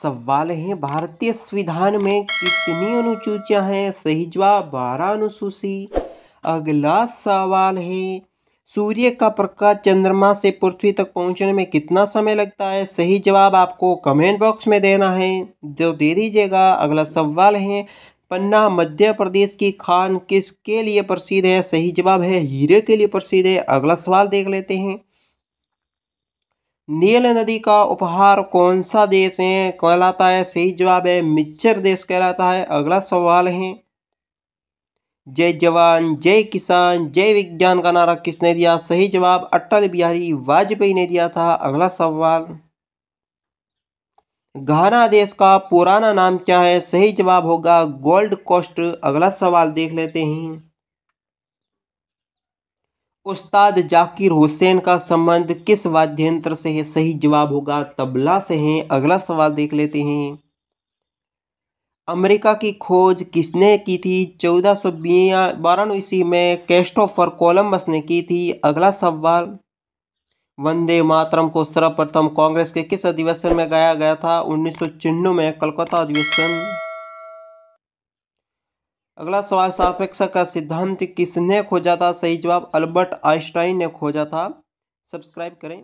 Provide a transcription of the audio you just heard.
सवाल है भारतीय संविधान में कितनी अनुसूचियां हैं सही जवाब बारह अनुसूची अगला सवाल है सूर्य का प्रकाश चंद्रमा से पृथ्वी तक पहुंचने में कितना समय लगता है सही जवाब आपको कमेंट बॉक्स में देना है जो तो दे दीजिएगा अगला सवाल है पन्ना मध्य प्रदेश की खान किसके लिए प्रसिद्ध है सही जवाब है हीरे के लिए प्रसिद्ध है अगला सवाल देख लेते हैं नील नदी का उपहार कौन सा देश है कहलाता है सही जवाब है मिच्चर देश कहलाता है अगला सवाल है जय जवान जय किसान जय विज्ञान का नारा किसने दिया सही जवाब अटल बिहारी वाजपेयी ने दिया था अगला सवाल घाना देश का पुराना नाम क्या है सही जवाब होगा गोल्ड कोस्ट अगला सवाल देख लेते हैं उस्ताद जाकिर हुसैन का संबंध किस वाद्य यंत्र से है सही जवाब होगा तबला से है अगला सवाल देख लेते हैं अमेरिका की खोज किसने की थी चौदह सौ बारह ईस्वी में कैस्टोफर कोलम्बस ने की थी अगला सवाल वंदे मातरम को सर्वप्रथम कांग्रेस के किस अधिवेशन में गाया गया था उन्नीस में कलकत्ता अधिवेशन अगला सवाल सापेक्षा का सिद्धांत किसने खोजा था सही जवाब अल्बर्ट आइंस्टाइन ने खोजा था सब्सक्राइब करें